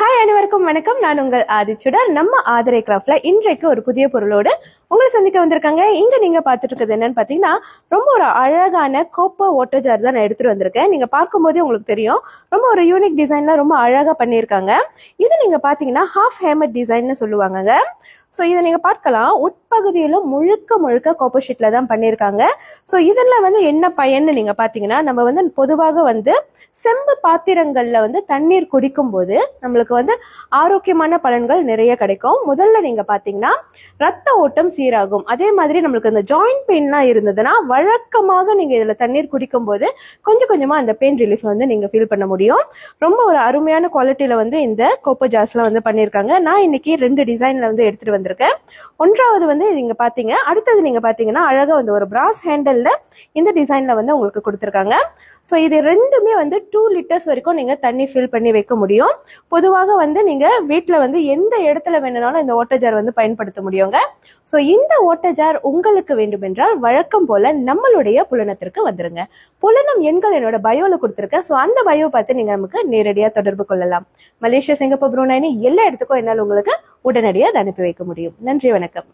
hi அனைவருக்கும் வணக்கம் நான் உங்கள் ஆதிச்சுடர் நம்ம ஆதரை கிராஃப்ட்ல இன்றைக்கு ஒரு புதிய பொருளோடு உங்களை சந்திக்க வந்திருக்காங்க இங்க நீங்க பார்த்துட்டு இருக்கிறது என்னன்னு பாத்தீங்கன்னா ரொம்ப ஒரு அழகான கோப்ப ஓட்டோ ஜார் தான் நான் எடுத்துட்டு வந்திருக்கேன் நீங்க பார்க்கும்போதே உங்களுக்கு தெரியும் ரொம்ப ஒரு யூனிக் டிசைன்லாம் ரொம்ப அழகா பண்ணியிருக்காங்க இது நீங்க பாத்தீங்கன்னா ஹாஃப் ஹேமட் டிசைன்னு சொல்லுவாங்க ஸோ இதை நீங்கள் பார்க்கலாம் உட்பகுதியிலும் முழுக்க முழுக்க கோப்பர் ஷீட்டில் தான் பண்ணியிருக்காங்க ஸோ இதெல்லாம் வந்து என்ன பயன்னு நீங்கள் பார்த்தீங்கன்னா நம்ம வந்து பொதுவாக வந்து செம்பு பாத்திரங்களில் வந்து தண்ணீர் குடிக்கும் போது நம்மளுக்கு வந்து ஆரோக்கியமான பலன்கள் நிறைய கிடைக்கும் முதல்ல நீங்கள் பார்த்தீங்கன்னா ரத்த ஓட்டம் சீராக ஆகும் அதே மாதிரி நம்மளுக்கு அந்த ஜாயிண்ட் பெயின்லாம் இருந்ததுன்னா வழக்கமாக நீங்கள் இதில் தண்ணீர் குடிக்கும் போது கொஞ்சம் கொஞ்சமாக அந்த பெயின் ரிலீஃப் வந்து நீங்கள் ஃபீல் பண்ண முடியும் ரொம்ப ஒரு அருமையான குவாலிட்டியில் வந்து இந்த கோப்போ ஜாஸ்லாம் வந்து பண்ணியிருக்காங்க நான் இன்னைக்கு ரெண்டு டிசைனில் வந்து எடுத்துகிட்டு வந்திருக்கேன் ஒன்றாவது வந்து நீங்கள் பார்த்தீங்க அடுத்தது நீங்கள் பார்த்தீங்கன்னா அழகாக வந்து ஒரு பிராஸ் ஹேண்டலில் இந்த டிசைனில் வந்து உங்களுக்கு கொடுத்துருக்காங்க ஸோ இது ரெண்டுமே வந்து டூ லிட்டர்ஸ் வரைக்கும் நீங்கள் தண்ணி ஃபில் பண்ணி வைக்க முடியும் பொதுவாக வந்து நீங்கள் வீட்டில் வந்து எந்த இடத்துல வேணும்னாலும் இந்த வாட்டர் ஜார் வந்து பயன்படுத்த முடியுங்க ஸோ இந்த இந்த ஓட்ட ஜார் உங்களுக்கு வேண்டுமென்றால் வழக்கம் போல நம்மளுடைய புலனத்திற்கு வந்துருங்க புலனம் எண்கள் என்னோட பயோல கொடுத்துருக்க ஸோ அந்த பயோ பார்த்து நீங்க நமக்கு நேரடியாக தொடர்பு கொள்ளலாம் மலேசியா சிங்கப்பூர் புரூனைனு எல்லா இடத்துக்கும் என்னால் உங்களுக்கு உடனடியாக அனுப்பி வைக்க முடியும் நன்றி வணக்கம்